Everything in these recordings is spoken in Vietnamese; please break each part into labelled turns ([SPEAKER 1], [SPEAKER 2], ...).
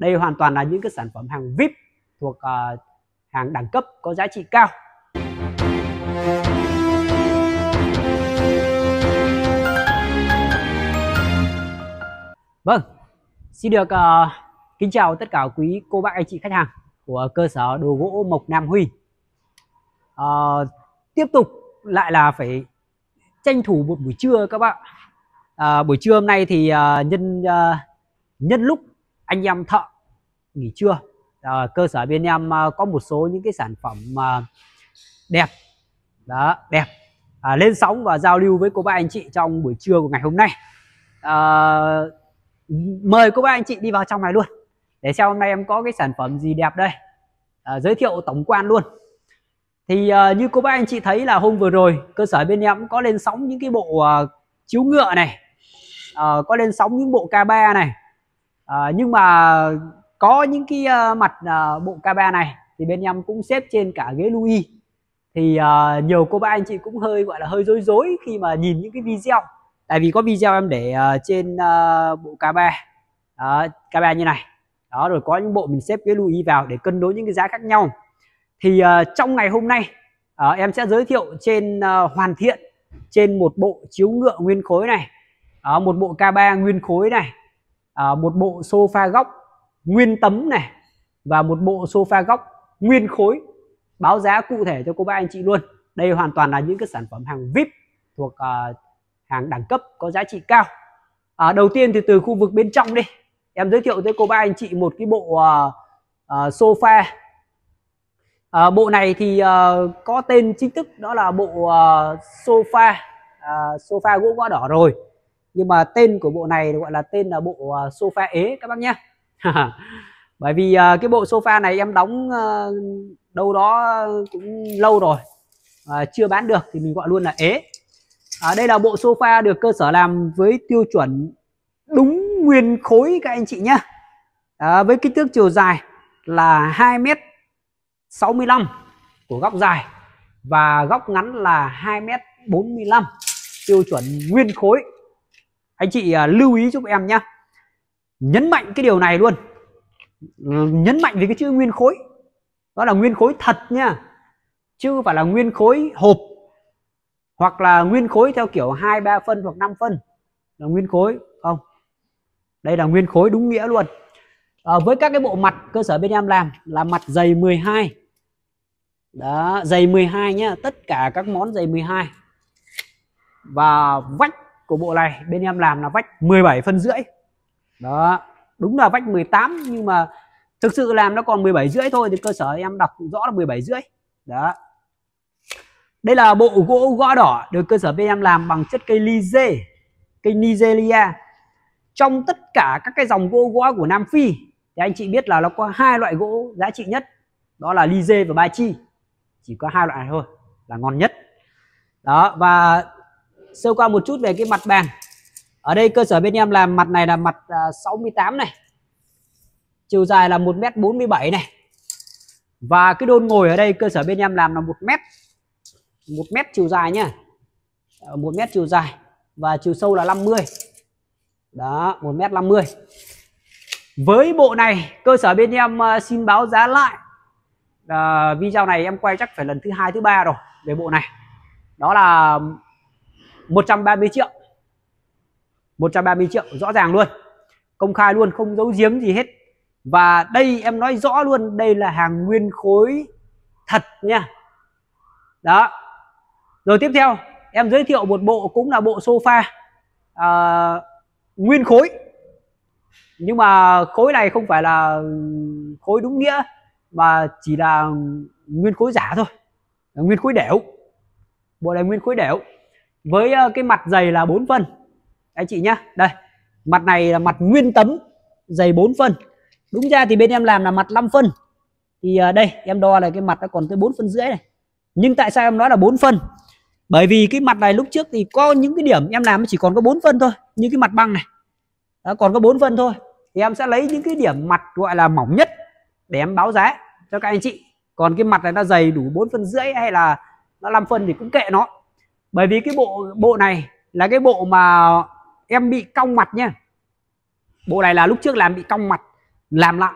[SPEAKER 1] đây hoàn toàn là những cái sản phẩm hàng vip thuộc uh, hàng đẳng cấp có giá trị cao vâng xin được uh, kính chào tất cả quý cô bác anh chị khách hàng của cơ sở đồ gỗ mộc nam huy uh, tiếp tục lại là phải tranh thủ một buổi trưa các bạn à, buổi trưa hôm nay thì uh, nhân uh, nhân lúc anh em thợ nghỉ trưa à, cơ sở bên em à, có một số những cái sản phẩm à, đẹp đó đẹp à, lên sóng và giao lưu với cô bác anh chị trong buổi trưa của ngày hôm nay à, mời cô bác anh chị đi vào trong này luôn để xem hôm nay em có cái sản phẩm gì đẹp đây à, giới thiệu tổng quan luôn thì à, như cô bác anh chị thấy là hôm vừa rồi cơ sở bên em cũng có lên sóng những cái bộ à, chiếu ngựa này à, có lên sóng những bộ k 3 này à, nhưng mà có những cái uh, mặt uh, bộ camera này thì bên em cũng xếp trên cả ghế Louis thì uh, nhiều cô bác anh chị cũng hơi gọi là hơi dối dối khi mà nhìn những cái video tại vì có video em để uh, trên uh, bộ camera uh, camera như này đó rồi có những bộ mình xếp ghế Louis vào để cân đối những cái giá khác nhau thì uh, trong ngày hôm nay uh, em sẽ giới thiệu trên uh, hoàn thiện trên một bộ chiếu ngựa nguyên khối này uh, một bộ k3 nguyên khối này uh, một bộ sofa góc nguyên tấm này và một bộ sofa góc nguyên khối báo giá cụ thể cho cô bác anh chị luôn đây hoàn toàn là những cái sản phẩm hàng vip thuộc uh, hàng đẳng cấp có giá trị cao à, đầu tiên thì từ khu vực bên trong đi em giới thiệu tới cô bác anh chị một cái bộ uh, uh, sofa uh, bộ này thì uh, có tên chính thức đó là bộ uh, sofa uh, sofa gỗ gõ đỏ rồi nhưng mà tên của bộ này gọi là tên là bộ uh, sofa ế các bác nhé bởi vì uh, cái bộ sofa này em đóng uh, đâu đó cũng lâu rồi uh, chưa bán được thì mình gọi luôn là ế uh, đây là bộ sofa được cơ sở làm với tiêu chuẩn đúng nguyên khối các anh chị nhé uh, à, với kích thước chiều dài là 2 m 65 của góc dài và góc ngắn là 2 m 45 tiêu chuẩn nguyên khối anh chị uh, lưu ý giúp em nhé nhấn mạnh cái điều này luôn ừ, nhấn mạnh về cái chữ nguyên khối đó là nguyên khối thật nha chứ không phải là nguyên khối hộp hoặc là nguyên khối theo kiểu hai ba phân hoặc 5 phân là nguyên khối không đây là nguyên khối đúng nghĩa luôn à, với các cái bộ mặt cơ sở bên em làm là mặt dày 12 đó dày 12 nhá tất cả các món dày 12 và vách của bộ này bên em làm là vách 17 phân rưỡi đó đúng là vách 18 nhưng mà thực sự làm nó còn 17 rưỡi thôi thì cơ sở em đọc rõ là 17 rưỡi đó đây là bộ gỗ gõ đỏ được cơ sở bên em làm bằng chất cây lize cây Nigeria trong tất cả các cái dòng gỗ gõ của Nam Phi thì anh chị biết là nó có hai loại gỗ giá trị nhất đó là lize và ba chi chỉ có hai loại này thôi là ngon nhất đó và sơ qua một chút về cái mặt bàn ở đây cơ sở bên em làm mặt này là mặt 68 à, này chiều dài là 1m47 này và cái đôn ngồi ở đây cơ sở bên em làm là 1m 1m chiều dài nhá 1m ờ, chiều dài và chiều sâu là 50 đó 1m50 với bộ này cơ sở bên em à, xin báo giá lại à, video này em quay chắc phải lần thứ hai thứ ba rồi về bộ này đó là 130 triệu 130 triệu rõ ràng luôn công khai luôn không giấu giếm gì hết và đây em nói rõ luôn đây là hàng nguyên khối thật nha đó rồi tiếp theo em giới thiệu một bộ cũng là bộ sofa à, nguyên khối nhưng mà khối này không phải là khối đúng nghĩa mà chỉ là nguyên khối giả thôi nguyên khối đẻo bộ này nguyên khối đẻo với ờ, cái mặt dày là 4 phân anh chị nhá đây mặt này là mặt nguyên tấm dày 4 phân đúng ra thì bên em làm là mặt 5 phân thì à, đây em đo là cái mặt nó còn tới 4 phân rưỡi này nhưng tại sao em nói là 4 phân bởi vì cái mặt này lúc trước thì có những cái điểm em làm chỉ còn có 4 phân thôi như cái mặt băng này đó, còn có 4 phân thôi thì em sẽ lấy những cái điểm mặt gọi là mỏng nhất để em báo giá cho các anh chị còn cái mặt này nó dày đủ 4 phân rưỡi hay là nó 5 phân thì cũng kệ nó bởi vì cái bộ bộ này là cái bộ mà em bị cong mặt nha bộ này là lúc trước làm bị cong mặt làm lại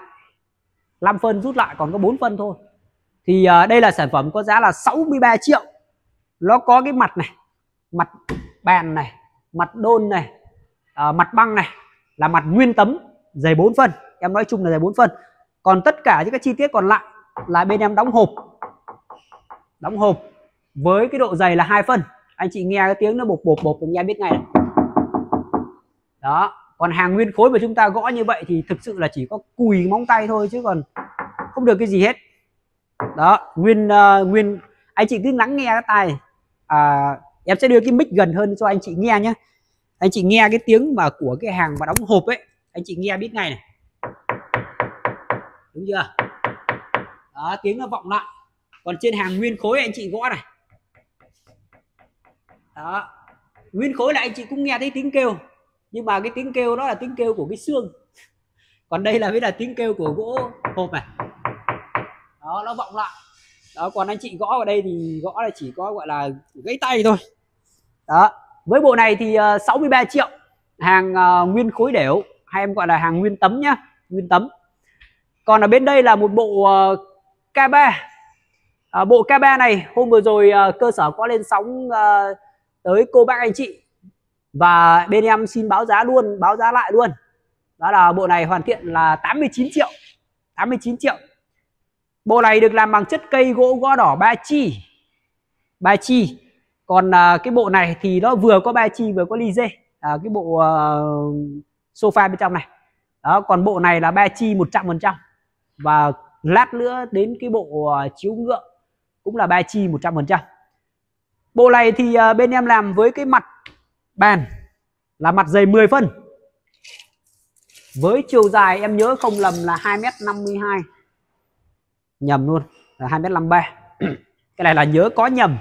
[SPEAKER 1] 5 phân rút lại còn có 4 phân thôi thì uh, đây là sản phẩm có giá là 63 triệu nó có cái mặt này mặt bàn này mặt đôn này uh, mặt băng này là mặt nguyên tấm dày 4 phân em nói chung là dày 4 phân còn tất cả những cái chi tiết còn lại là bên em đóng hộp đóng hộp với cái độ dày là hai phân anh chị nghe cái tiếng nó bột bột bột thì em biết ngay này đó còn hàng nguyên khối mà chúng ta gõ như vậy thì thực sự là chỉ có cùi móng tay thôi chứ còn không được cái gì hết đó nguyên uh, nguyên anh chị cứ lắng nghe cái tai à, em sẽ đưa cái mic gần hơn cho anh chị nghe nhé anh chị nghe cái tiếng mà của cái hàng mà đóng hộp ấy anh chị nghe biết ngay này đúng chưa đó, tiếng nó vọng lại còn trên hàng nguyên khối anh chị gõ này đó nguyên khối là anh chị cũng nghe thấy tiếng kêu nhưng mà cái tiếng kêu đó là tiếng kêu của cái xương còn đây là mới là tiếng kêu của gỗ hộp này đó nó vọng lại đó còn anh chị gõ vào đây thì gõ là chỉ có gọi là gãy tay thôi đó với bộ này thì 63 ờ, triệu hàng ờ, nguyên khối đều hay em gọi là hàng nguyên tấm nhá nguyên tấm còn ở bên đây là một bộ ờ, K3 bộ K3 này hôm vừa rồi cơ sở có lên sóng tới cô bác anh chị và bên em xin báo giá luôn báo giá lại luôn đó là bộ này hoàn thiện là 89 triệu 89 triệu bộ này được làm bằng chất cây gỗ gõ đỏ ba chi ba chi còn à, cái bộ này thì nó vừa có ba chi vừa có ly dê à, cái bộ à, sofa bên trong này đó còn bộ này là ba chi 100% và lát nữa đến cái bộ à, chiếu ngựa cũng là ba chi 100% bộ này thì à, bên em làm với cái mặt bàn là mặt dày 10 phân với chiều dài em nhớ không lầm là 2m52 nhầm luôn là 2m53 cái này là nhớ có nhầm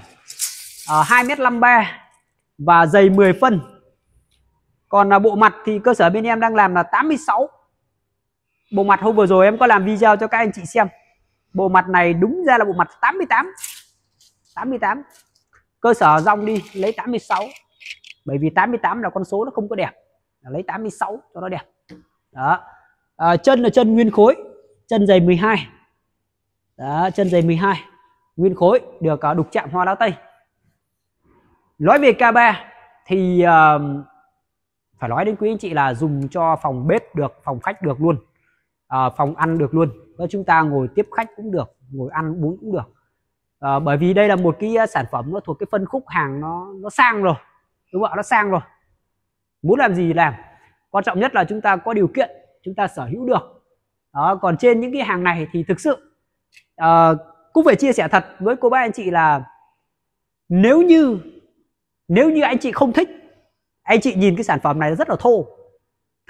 [SPEAKER 1] à, 2m53 và dày 10 phân còn là bộ mặt thì cơ sở bên em đang làm là 86 bộ mặt hôm vừa rồi em có làm video cho các anh chị xem bộ mặt này đúng ra là bộ mặt 88 88 cơ sở rong đi lấy 86 bởi vì 88 là con số nó không có đẹp lấy 86 cho nó đẹp đó à, chân là chân nguyên khối chân dày 12 đó chân dày 12 nguyên khối được à, đục chạm hoa lá tây nói về K3 thì uh, phải nói đến quý anh chị là dùng cho phòng bếp được phòng khách được luôn à, phòng ăn được luôn và chúng ta ngồi tiếp khách cũng được ngồi ăn uống cũng được à, bởi vì đây là một cái à, sản phẩm nó thuộc cái phân khúc hàng nó nó sang rồi đúng không ạ nó sang rồi muốn làm gì làm quan trọng nhất là chúng ta có điều kiện chúng ta sở hữu được đó còn trên những cái hàng này thì thực sự uh, cũng phải chia sẻ thật với cô bác anh chị là nếu như nếu như anh chị không thích anh chị nhìn cái sản phẩm này rất là thô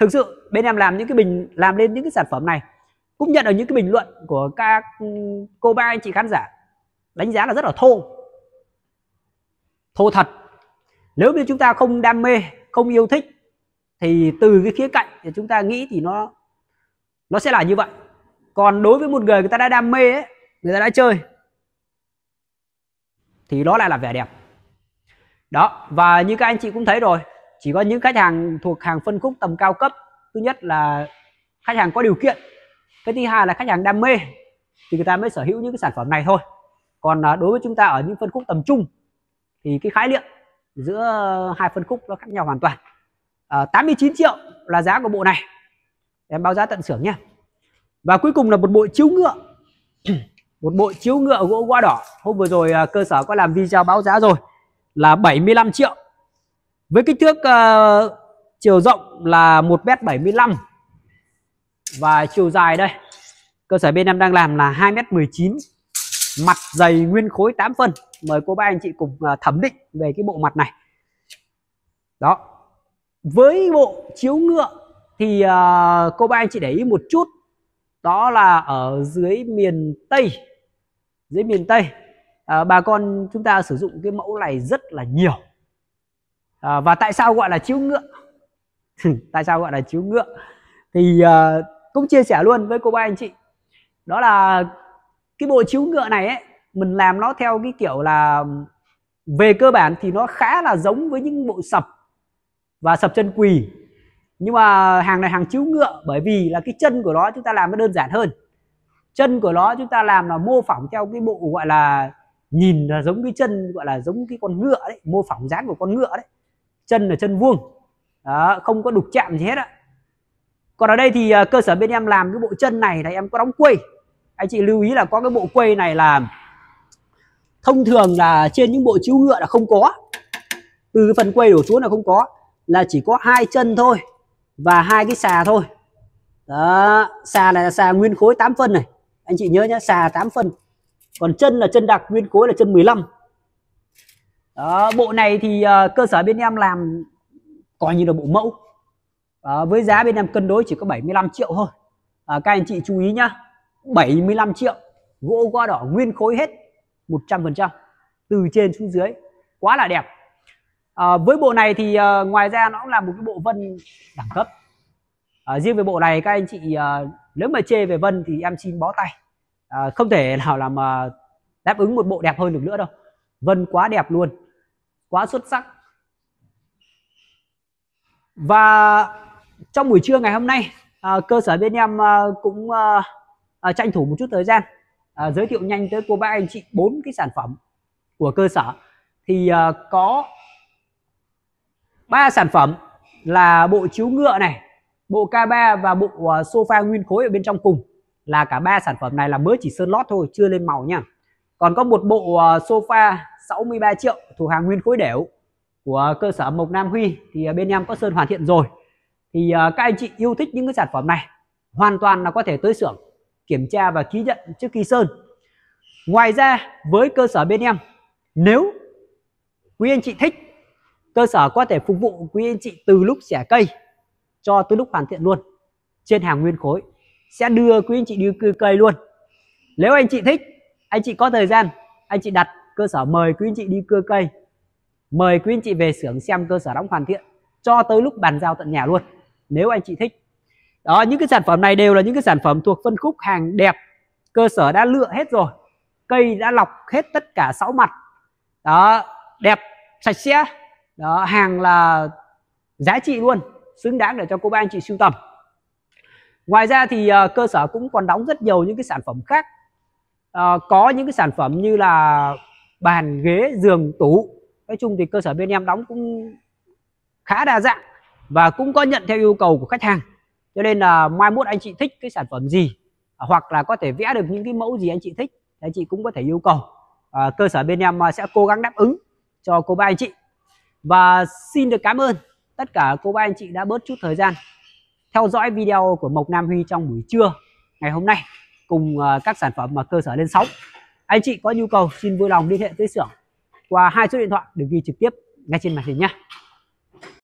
[SPEAKER 1] thực sự bên em làm những cái bình làm lên những cái sản phẩm này cũng nhận được những cái bình luận của các ừ, cô ba anh chị khán giả đánh giá là rất là thô thô thật nếu như chúng ta không đam mê không yêu thích thì từ cái khía cạnh thì chúng ta nghĩ thì nó nó sẽ là như vậy còn đối với một người người ta đã đam mê ấy, người ta đã chơi thì đó lại là vẻ đẹp đó và như các anh chị cũng thấy rồi chỉ có những khách hàng thuộc hàng phân khúc tầm cao cấp thứ nhất là khách hàng có điều kiện cái thứ hai là khách hàng đam mê thì người ta mới sở hữu những cái sản phẩm này thôi còn à, đối với chúng ta ở những phân khúc tầm trung thì cái khái niệm giữa hai phân khúc nó khác nhau hoàn toàn à, ờ, 89 triệu là giá của bộ này em báo giá tận xưởng nhé và cuối cùng là một bộ chiếu ngựa một bộ chiếu ngựa gỗ hoa đỏ hôm vừa rồi ờ, cơ sở có làm video báo giá rồi là 75 triệu với kích thước uh, chiều rộng là 1m75 và chiều dài đây cơ sở bên em đang làm là 2m19 mặt dày nguyên khối 8 phân mời cô bác anh chị cùng à, thẩm định về cái bộ mặt này đó với bộ chiếu ngựa thì à, cô bác anh chị để ý một chút đó là ở dưới miền Tây dưới miền Tây à, bà con chúng ta sử dụng cái mẫu này rất là nhiều và tại sao gọi là chiếu ngựa tại sao gọi là chiếu ngựa thì cũng chia sẻ luôn với cô bác anh chị đó là cái bộ chiếu ngựa này ấy mình làm nó theo cái kiểu là về cơ bản thì nó khá là giống với những bộ sập và sập chân quỳ nhưng mà hàng này hàng chiếu ngựa bởi vì là cái chân của nó chúng ta làm nó đơn giản hơn chân của nó chúng ta làm là mô phỏng theo cái bộ gọi là nhìn là giống cái chân gọi là giống cái con ngựa đấy mô phỏng dáng của con ngựa đấy chân là chân vuông đó, không có đục chạm gì hết ạ còn ở đây thì à, cơ sở bên em làm cái bộ chân này là em có đóng quây anh chị lưu ý là có cái bộ quay này là thông thường là trên những bộ chiếu ngựa là không có từ cái phần quay đổ xuống là không có là chỉ có hai chân thôi và hai cái xà thôi đó xà này là xà nguyên khối 8 phân này anh chị nhớ nhé xà 8 phân còn chân là chân đặc nguyên khối là chân 15 đó bộ này thì uh, cơ sở bên em làm coi như là bộ mẫu uh, với giá bên em cân đối chỉ có 75 triệu thôi uh, các anh chị chú ý nhá 75 triệu gỗ qua đỏ nguyên khối hết 100% từ trên xuống dưới quá là đẹp à, với bộ này thì à, ngoài ra nó cũng là một cái bộ vân đẳng cấp à, riêng về bộ này các anh chị à, nếu mà chê về vân thì em xin bó tay à, không thể nào làm à, đáp ứng một bộ đẹp hơn được nữa đâu vân quá đẹp luôn quá xuất sắc và trong buổi trưa ngày hôm nay à, cơ sở bên em à, cũng à, à, ờ, tranh thủ một chút thời gian à, giới thiệu nhanh tới cô bác anh chị bốn cái sản phẩm của cơ sở thì à, có ba sản phẩm là bộ chiếu ngựa này bộ K3 và bộ sofa nguyên khối ở bên trong cùng là cả ba sản phẩm này là mới chỉ sơn lót thôi chưa lên màu nha còn có một bộ sofa 63 triệu thuộc hàng nguyên khối đểu của cơ sở Mộc Nam Huy thì bên em có sơn hoàn thiện rồi thì các anh chị yêu thích những cái sản phẩm này hoàn toàn là có thể tới xưởng kiểm tra và ký nhận trước khi sơn. Ngoài ra với cơ sở bên em, nếu quý anh chị thích, cơ sở có thể phục vụ quý anh chị từ lúc xẻ cây cho tới lúc hoàn thiện luôn trên hàng nguyên khối sẽ đưa quý anh chị đi cưa cây luôn nếu anh chị thích anh chị có thời gian anh chị đặt cơ sở mời quý anh chị đi cưa cây mời quý anh chị về xưởng xem cơ sở đóng hoàn thiện cho tới lúc bàn giao tận nhà luôn nếu anh chị thích đó những cái sản phẩm này đều là những cái sản phẩm thuộc phân khúc hàng đẹp cơ sở đã lựa hết rồi cây đã lọc hết tất cả sáu mặt đó đẹp sạch sẽ đó hàng là giá trị luôn xứng đáng để cho cô bác anh chị sưu tầm ngoài ra thì uh, cơ sở cũng còn đóng rất nhiều những cái sản phẩm khác uh, có những cái sản phẩm như là bàn ghế giường tủ nói chung thì cơ sở bên em đóng cũng khá đa dạng và cũng có nhận theo yêu cầu của khách hàng cho nên là mai mốt anh chị thích cái sản phẩm gì hoặc là có thể vẽ được những cái mẫu gì anh chị thích thì anh chị cũng có thể yêu cầu à, cơ sở bên em à, sẽ cố gắng đáp ứng cho cô bác anh chị và xin được cảm ơn tất cả cô bác anh chị đã bớt chút thời gian theo dõi video của Mộc Nam Huy trong buổi trưa ngày hôm nay cùng à, các sản phẩm mà cơ sở lên sóng anh chị có nhu cầu xin vui lòng liên hệ tới xưởng qua hai số điện thoại được ghi trực tiếp ngay trên màn hình nhé